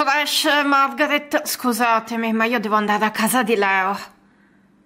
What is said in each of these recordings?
Fresh, Margaret, scusatemi, ma io devo andare a casa di Leo.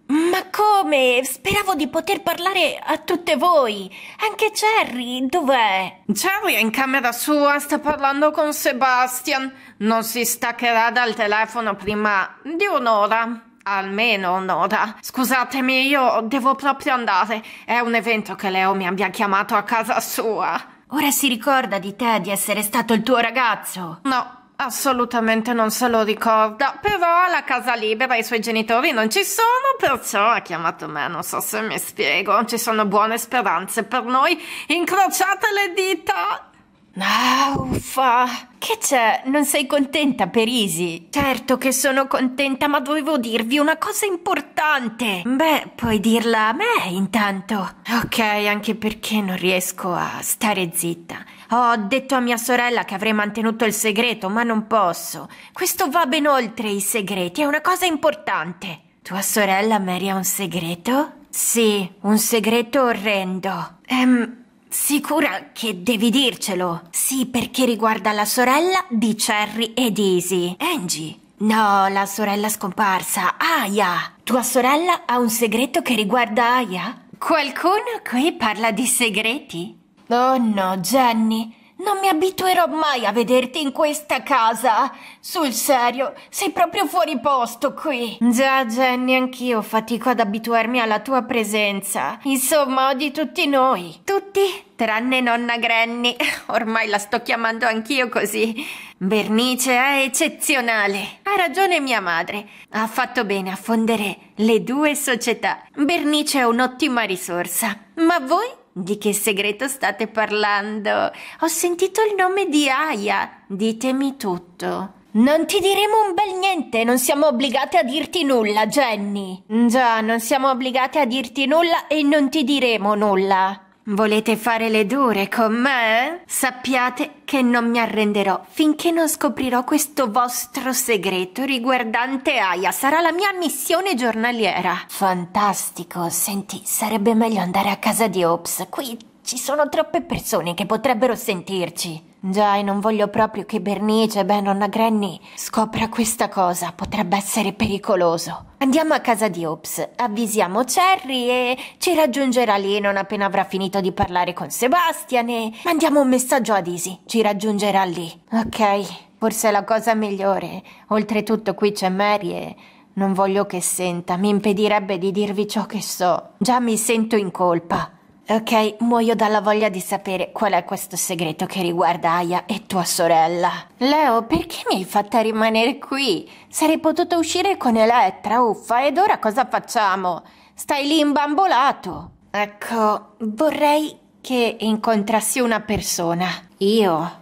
Ma come? Speravo di poter parlare a tutte voi. Anche Jerry, dov'è? Jerry è in camera sua, sta parlando con Sebastian. Non si staccherà dal telefono prima di un'ora. Almeno un'ora. Scusatemi, io devo proprio andare. È un evento che Leo mi abbia chiamato a casa sua. Ora si ricorda di te, di essere stato il tuo ragazzo. No, Assolutamente non se lo ricorda, però alla casa libera i suoi genitori non ci sono, perciò ha chiamato me, non so se mi spiego, ci sono buone speranze per noi, incrociate le dita! Ah, uffa! Che c'è? Non sei contenta, Perisi? Certo che sono contenta, ma dovevo dirvi una cosa importante. Beh, puoi dirla a me intanto. Ok, anche perché non riesco a stare zitta. Ho detto a mia sorella che avrei mantenuto il segreto, ma non posso. Questo va ben oltre i segreti, è una cosa importante. Tua sorella Mary ha un segreto? Sì, un segreto orrendo. Ehm, sicura che devi dircelo? Sì, perché riguarda la sorella di Cherry e Daisy. Angie. No, la sorella scomparsa, Aya. Tua sorella ha un segreto che riguarda Aya? Qualcuno qui parla di segreti? Oh no, Jenny, non mi abituerò mai a vederti in questa casa. Sul serio, sei proprio fuori posto qui. Già, Jenny, anch'io fatico ad abituarmi alla tua presenza. Insomma, di tutti noi. Tutti? Tranne nonna Granny. Ormai la sto chiamando anch'io così. Bernice è eccezionale. Ha ragione mia madre. Ha fatto bene a fondere le due società. Bernice è un'ottima risorsa. Ma voi di che segreto state parlando? Ho sentito il nome di Aya. Ditemi tutto. Non ti diremo un bel niente, non siamo obbligate a dirti nulla, Jenny. Già, non siamo obbligate a dirti nulla e non ti diremo nulla. Volete fare le dure con me? Sappiate che non mi arrenderò finché non scoprirò questo vostro segreto riguardante Aya. Sarà la mia missione giornaliera. Fantastico. Senti, sarebbe meglio andare a casa di Ops. Qui ci sono troppe persone che potrebbero sentirci. Già, e non voglio proprio che Bernice, beh, nonna Granny, scopra questa cosa. Potrebbe essere pericoloso. Andiamo a casa di Ops, avvisiamo Cherry e ci raggiungerà lì non appena avrà finito di parlare con Sebastian e mandiamo un messaggio ad Isi. Ci raggiungerà lì. Ok, forse è la cosa migliore. Oltretutto qui c'è Mary e non voglio che senta, mi impedirebbe di dirvi ciò che so. Già mi sento in colpa. Ok, muoio dalla voglia di sapere qual è questo segreto che riguarda Aya e tua sorella. Leo, perché mi hai fatta rimanere qui? Sarei potuta uscire con Elettra, uffa, ed ora cosa facciamo? Stai lì imbambolato. Ecco, vorrei che incontrassi una persona. Io.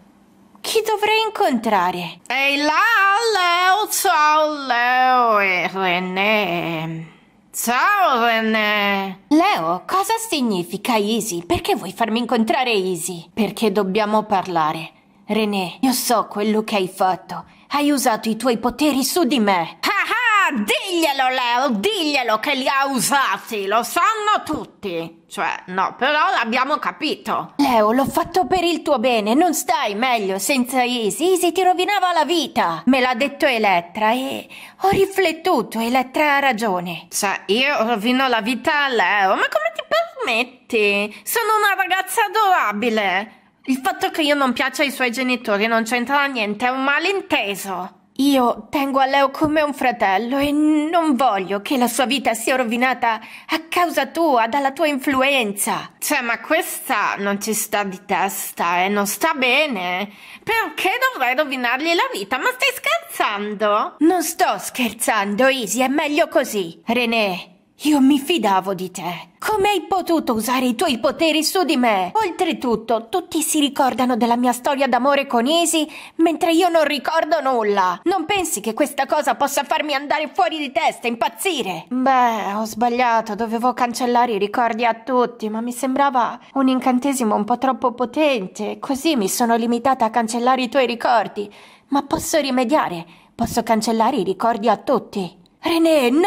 Chi dovrei incontrare? Ehi là, Leo, ciao Leo e René. Ciao René! Leo, cosa significa Easy? Perché vuoi farmi incontrare Easy? Perché dobbiamo parlare. René, io so quello che hai fatto. Hai usato i tuoi poteri su di me. Ha! Ah, Ah, diglielo Leo, diglielo che li ha usati, lo sanno tutti. Cioè, no, però l'abbiamo capito. Leo, l'ho fatto per il tuo bene, non stai meglio senza Isi. Isi ti rovinava la vita. Me l'ha detto Elettra e ho riflettuto, Elettra ha ragione. Cioè, io rovino la vita a Leo, ma come ti permetti? Sono una ragazza adorabile. Il fatto che io non piaccia ai suoi genitori non c'entra niente, è un malinteso. Io tengo a Leo come un fratello e non voglio che la sua vita sia rovinata a causa tua, dalla tua influenza. Cioè, ma questa non ci sta di testa e eh? non sta bene. Perché dovrei rovinargli la vita? Ma stai scherzando? Non sto scherzando, Izzy, è meglio così. René, io mi fidavo di te. Come hai potuto usare i tuoi poteri su di me? Oltretutto, tutti si ricordano della mia storia d'amore con Isi, mentre io non ricordo nulla. Non pensi che questa cosa possa farmi andare fuori di testa, impazzire? Beh, ho sbagliato, dovevo cancellare i ricordi a tutti, ma mi sembrava un incantesimo un po' troppo potente. Così mi sono limitata a cancellare i tuoi ricordi. Ma posso rimediare, posso cancellare i ricordi a tutti. René, no!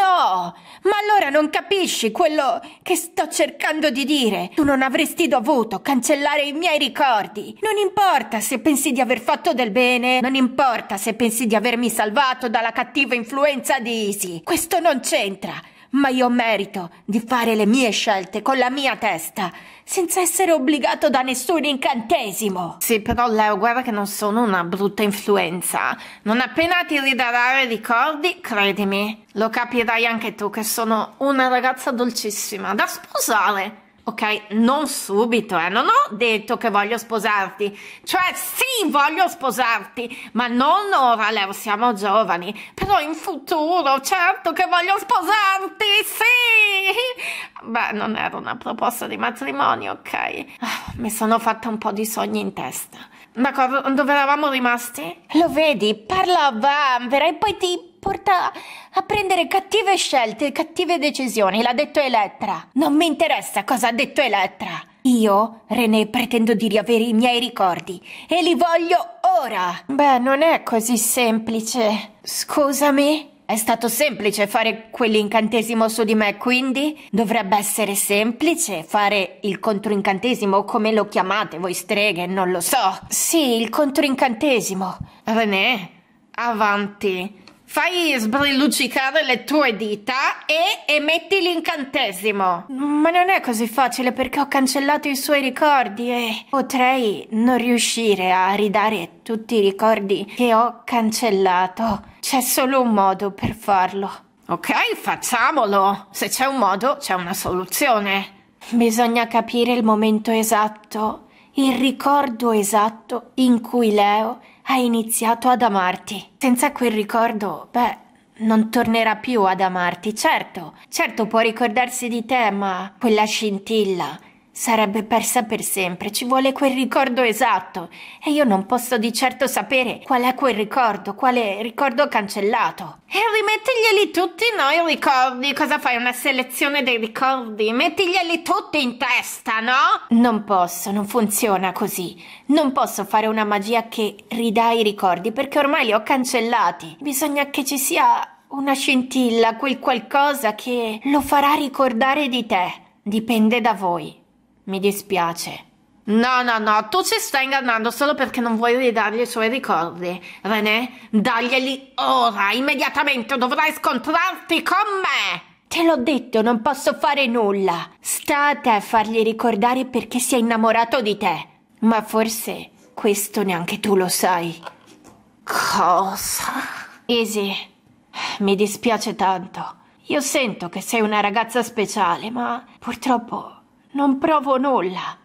Ma allora non capisci quello che sto cercando di dire. Tu non avresti dovuto cancellare i miei ricordi. Non importa se pensi di aver fatto del bene, non importa se pensi di avermi salvato dalla cattiva influenza di Isi. Questo non c'entra ma io merito di fare le mie scelte con la mia testa, senza essere obbligato da nessun incantesimo. Sì, però Leo, guarda che non sono una brutta influenza. Non appena ti ridarà i ricordi, credimi, lo capirai anche tu che sono una ragazza dolcissima da sposare ok? Non subito, eh? non ho detto che voglio sposarti, cioè sì, voglio sposarti, ma non ora, Leo, siamo giovani, però in futuro, certo che voglio sposarti, sì! Beh, non era una proposta di matrimonio, ok? Ah, mi sono fatta un po' di sogni in testa. D'accordo, dove eravamo rimasti? Lo vedi, parla a Vanvera e poi ti porta a prendere cattive scelte, cattive decisioni, l'ha detto Elettra. Non mi interessa cosa ha detto Elettra. Io, René, pretendo di riavere i miei ricordi e li voglio ora. Beh, non è così semplice. Scusami. È stato semplice fare quell'incantesimo su di me, quindi dovrebbe essere semplice fare il controincantesimo, come lo chiamate voi streghe, non lo so. Sì, il controincantesimo. René, avanti fai sbrilluccicare le tue dita e emetti l'incantesimo. Ma non è così facile perché ho cancellato i suoi ricordi e potrei non riuscire a ridare tutti i ricordi che ho cancellato. C'è solo un modo per farlo. Ok, facciamolo. Se c'è un modo, c'è una soluzione. Bisogna capire il momento esatto, il ricordo esatto in cui Leo hai iniziato ad amarti. Senza quel ricordo, beh, non tornerà più ad amarti, certo. Certo può ricordarsi di te, ma quella scintilla Sarebbe persa per sempre, ci vuole quel ricordo esatto e io non posso di certo sapere qual è quel ricordo, quale ricordo cancellato. E rimettiglieli tutti noi ricordi, cosa fai una selezione dei ricordi? Mettiglieli tutti in testa, no? Non posso, non funziona così. Non posso fare una magia che ridà i ricordi perché ormai li ho cancellati. Bisogna che ci sia una scintilla, quel qualcosa che lo farà ricordare di te. Dipende da voi. Mi dispiace. No, no, no, tu ci stai ingannando solo perché non vuoi ridargli i suoi ricordi. René, daglieli ora, immediatamente dovrai scontrarti con me! Te l'ho detto, non posso fare nulla. Sta a te a fargli ricordare perché si è innamorato di te. Ma forse questo neanche tu lo sai. Cosa? Easy, mi dispiace tanto. Io sento che sei una ragazza speciale, ma purtroppo non provo nulla.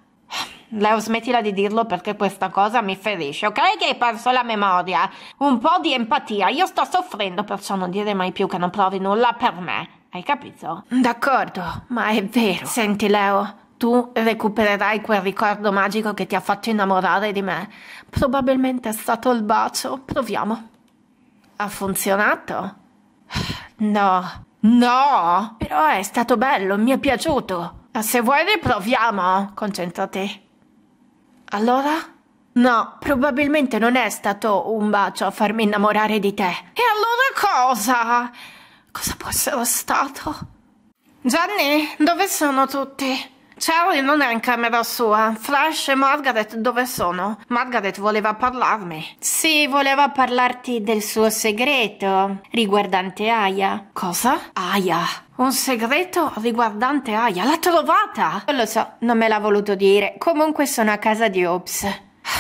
Leo, smettila di dirlo perché questa cosa mi ferisce, ok? Che hai perso la memoria. Un po' di empatia. Io sto soffrendo, perciò non dire mai più che non provi nulla per me. Hai capito? D'accordo, ma è vero. Senti, Leo, tu recupererai quel ricordo magico che ti ha fatto innamorare di me. Probabilmente è stato il bacio. Proviamo. Ha funzionato? No. No! Però è stato bello, mi è piaciuto. Se vuoi riproviamo, concentrati. Allora? No, probabilmente non è stato un bacio a farmi innamorare di te. E allora cosa? Cosa può essere stato? Gianni, dove sono tutti? Charlie non è in camera sua. Flash e Margaret dove sono? Margaret voleva parlarmi. Sì, voleva parlarti del suo segreto riguardante Aya. Cosa? Aya. Un segreto riguardante Aya. L'ha trovata? Non lo so, non me l'ha voluto dire. Comunque sono a casa di Ops.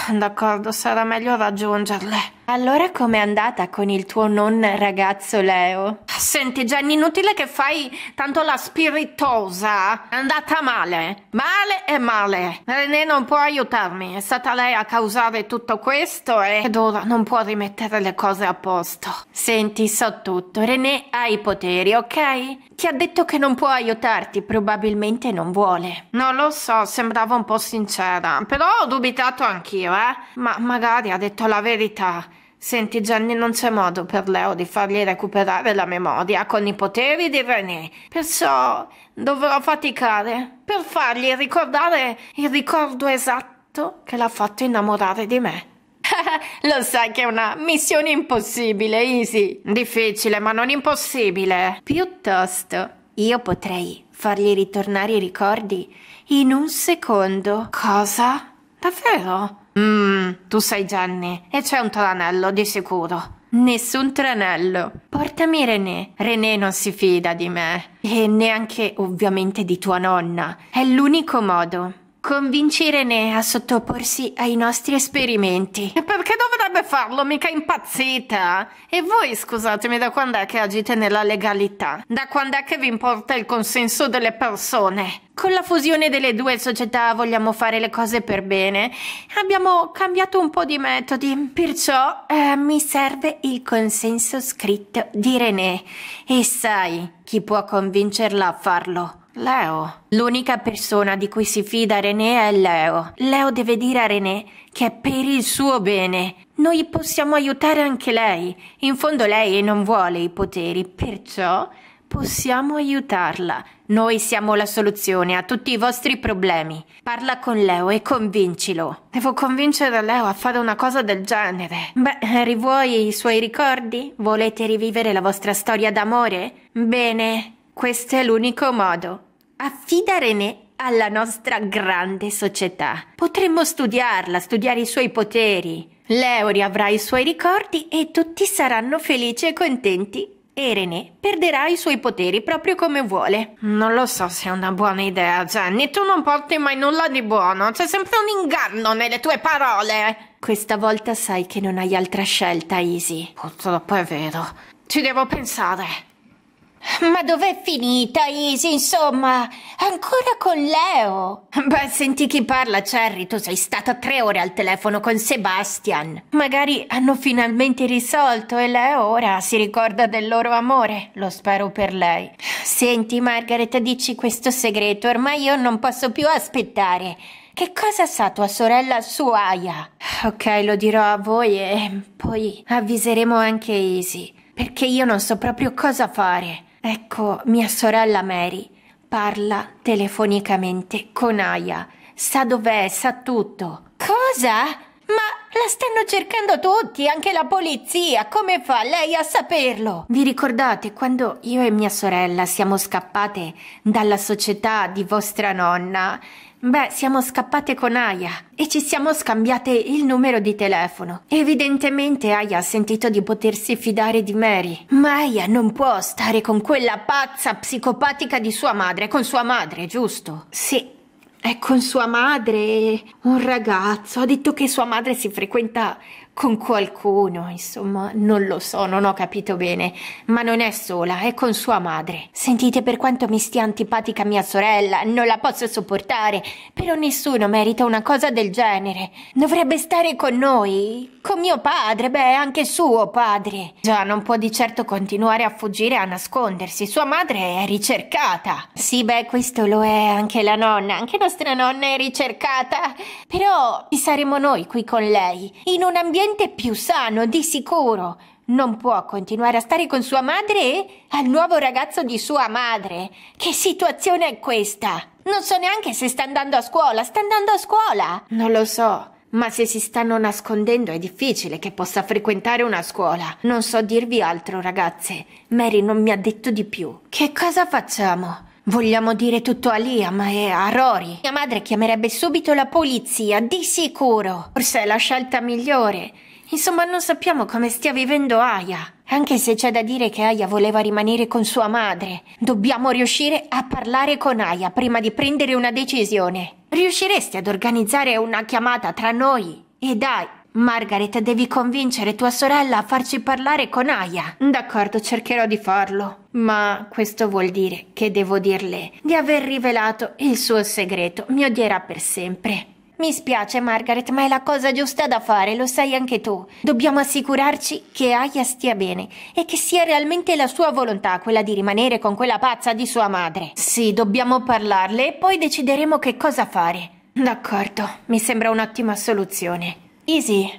D'accordo, sarà meglio raggiungerle. Allora com'è andata con il tuo non ragazzo Leo? Senti Jenny, inutile che fai tanto la spiritosa. È andata male. Male e male. René non può aiutarmi. È stata lei a causare tutto questo e ed ora non può rimettere le cose a posto. Senti, so tutto. René ha i poteri, ok? Ti ha detto che non può aiutarti. Probabilmente non vuole. Non lo so, sembrava un po' sincera. Però ho dubitato anch'io, eh? Ma magari ha detto la verità. Senti Gianni, non c'è modo per Leo di fargli recuperare la memoria con i poteri di René, perciò dovrò faticare per fargli ricordare il ricordo esatto che l'ha fatto innamorare di me. Lo sai che è una missione impossibile, Easy. Difficile, ma non impossibile. Piuttosto, io potrei fargli ritornare i ricordi in un secondo. Cosa? Davvero? Mmm, tu sei Jenny e c'è un tranello di sicuro. Nessun tranello. Portami René. René non si fida di me. E neanche ovviamente di tua nonna. È l'unico modo. Convincere René a sottoporsi ai nostri esperimenti. perché dovrebbe farlo? Mica impazzita! Eh? E voi, scusatemi, da quando è che agite nella legalità? Da quando è che vi importa il consenso delle persone? Con la fusione delle due società vogliamo fare le cose per bene. Abbiamo cambiato un po' di metodi, perciò eh, mi serve il consenso scritto di René. E sai chi può convincerla a farlo? Leo. L'unica persona di cui si fida René è Leo. Leo deve dire a René che è per il suo bene. Noi possiamo aiutare anche lei. In fondo lei non vuole i poteri, perciò possiamo aiutarla. Noi siamo la soluzione a tutti i vostri problemi. Parla con Leo e convincilo. Devo convincere Leo a fare una cosa del genere. Beh, rivuoi i suoi ricordi? Volete rivivere la vostra storia d'amore? Bene, questo è l'unico modo. Affida René alla nostra grande società. Potremmo studiarla, studiare i suoi poteri. Leori avrà i suoi ricordi e tutti saranno felici e contenti. E René perderà i suoi poteri proprio come vuole. Non lo so se è una buona idea, Jenny. Tu non porti mai nulla di buono. C'è sempre un inganno nelle tue parole. Questa volta sai che non hai altra scelta, Easy. Purtroppo è vero. Ci devo pensare. Ma dov'è finita Isi, insomma? Ancora con Leo? Beh, senti chi parla, Cherry, tu sei stata tre ore al telefono con Sebastian. Magari hanno finalmente risolto e Leo ora si ricorda del loro amore, lo spero per lei. Senti, Margaret, dici questo segreto, ormai io non posso più aspettare. Che cosa sa tua sorella su Aya? Ok, lo dirò a voi e poi avviseremo anche Isi, perché io non so proprio cosa fare. Ecco mia sorella Mary. Parla telefonicamente con Aya. Sa dov'è, sa tutto. Cosa? Ma la stanno cercando tutti, anche la polizia. Come fa lei a saperlo? Vi ricordate quando io e mia sorella siamo scappate dalla società di vostra nonna? Beh, siamo scappate con Aya e ci siamo scambiate il numero di telefono. Evidentemente Aya ha sentito di potersi fidare di Mary, ma Aya non può stare con quella pazza psicopatica di sua madre, con sua madre, giusto? Sì, è con sua madre, un ragazzo. Ha detto che sua madre si frequenta con qualcuno, insomma, non lo so, non ho capito bene, ma non è sola, è con sua madre. Sentite, per quanto mi stia antipatica mia sorella, non la posso sopportare, però nessuno merita una cosa del genere. Dovrebbe stare con noi, con mio padre, beh, anche suo padre. Già, non può di certo continuare a fuggire e a nascondersi, sua madre è ricercata. Sì, beh, questo lo è anche la nonna, anche nostra nonna è ricercata, però ci saremo noi qui con lei, in un ambiente ambiente più sano, di sicuro. Non può continuare a stare con sua madre e al nuovo ragazzo di sua madre. Che situazione è questa? Non so neanche se sta andando a scuola, sta andando a scuola. Non lo so. Ma se si stanno nascondendo è difficile che possa frequentare una scuola. Non so dirvi altro, ragazze. Mary non mi ha detto di più. Che cosa facciamo? Vogliamo dire tutto a Liam e a Rory. Mia madre chiamerebbe subito la polizia, di sicuro. Forse è la scelta migliore. Insomma, non sappiamo come stia vivendo Aya. Anche se c'è da dire che Aya voleva rimanere con sua madre, dobbiamo riuscire a parlare con Aya prima di prendere una decisione. Riusciresti ad organizzare una chiamata tra noi e dai... Margaret, devi convincere tua sorella a farci parlare con Aya. D'accordo, cercherò di farlo. Ma questo vuol dire che devo dirle di aver rivelato il suo segreto. Mi odierà per sempre. Mi spiace, Margaret, ma è la cosa giusta da fare, lo sai anche tu. Dobbiamo assicurarci che Aya stia bene e che sia realmente la sua volontà quella di rimanere con quella pazza di sua madre. Sì, dobbiamo parlarle e poi decideremo che cosa fare. D'accordo, mi sembra un'ottima soluzione. Easy,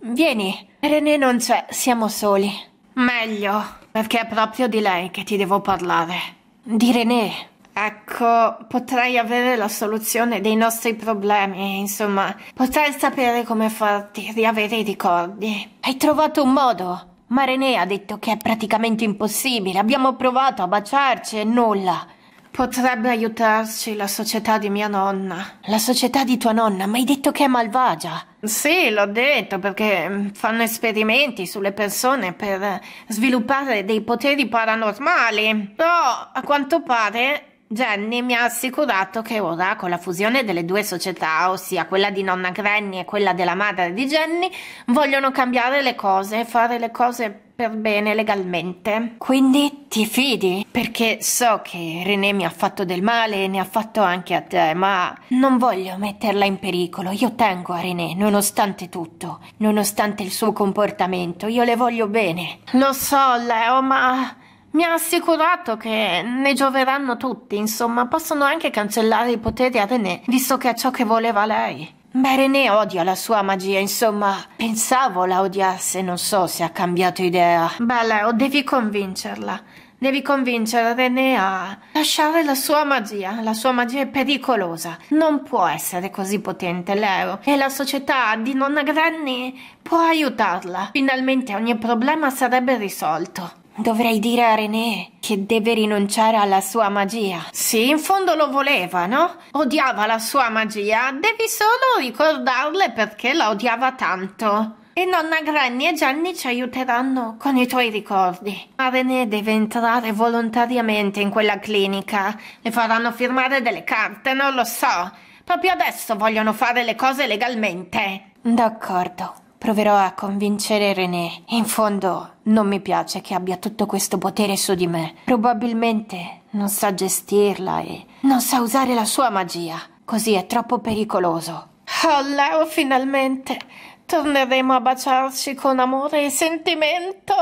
vieni. René non c'è, siamo soli. Meglio, perché è proprio di lei che ti devo parlare. Di René. Ecco, potrei avere la soluzione dei nostri problemi, insomma, potrei sapere come farti riavere i ricordi. Hai trovato un modo? Ma René ha detto che è praticamente impossibile. Abbiamo provato a baciarci e nulla. Potrebbe aiutarci la società di mia nonna. La società di tua nonna? Ma hai detto che è malvagia? Sì, l'ho detto perché mm, fanno esperimenti sulle persone per eh, sviluppare dei poteri paranormali. Però, a quanto pare, Jenny mi ha assicurato che ora, con la fusione delle due società, ossia quella di nonna Granny e quella della madre di Jenny, vogliono cambiare le cose e fare le cose per bene legalmente. Quindi ti fidi? Perché so che René mi ha fatto del male e ne ha fatto anche a te, ma non voglio metterla in pericolo. Io tengo a René, nonostante tutto, nonostante il suo comportamento. Io le voglio bene. Lo so, Leo, ma... Mi ha assicurato che ne gioveranno tutti, insomma, possono anche cancellare i poteri a René, visto che è ciò che voleva lei. Beh, René odia la sua magia, insomma, pensavo la odiasse, non so se ha cambiato idea. Beh, Leo, devi convincerla. Devi convincere René a lasciare la sua magia. La sua magia è pericolosa. Non può essere così potente, Leo. E la società di nonna Granny può aiutarla. Finalmente ogni problema sarebbe risolto. Dovrei dire a René che deve rinunciare alla sua magia. Sì, in fondo lo voleva, no? Odiava la sua magia. Devi solo ricordarle perché la odiava tanto. E nonna Granny e Gianni ci aiuteranno con i tuoi ricordi. Ma René deve entrare volontariamente in quella clinica. Le faranno firmare delle carte, non lo so. Proprio adesso vogliono fare le cose legalmente. D'accordo. Proverò a convincere René. In fondo, non mi piace che abbia tutto questo potere su di me. Probabilmente non sa gestirla e non sa usare la sua magia. Così è troppo pericoloso. Oh, Leo, finalmente torneremo a baciarci con amore e sentimento.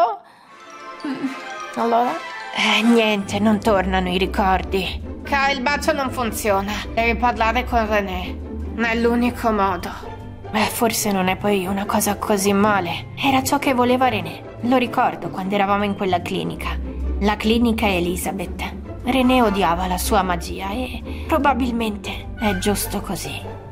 Mm. Allora? Eh, niente, non tornano i ricordi. Kyle, il bacio non funziona. Devi parlare con René. È l'unico modo. Beh, forse non è poi una cosa così male. Era ciò che voleva René. Lo ricordo quando eravamo in quella clinica, la clinica Elizabeth. René odiava la sua magia e probabilmente è giusto così.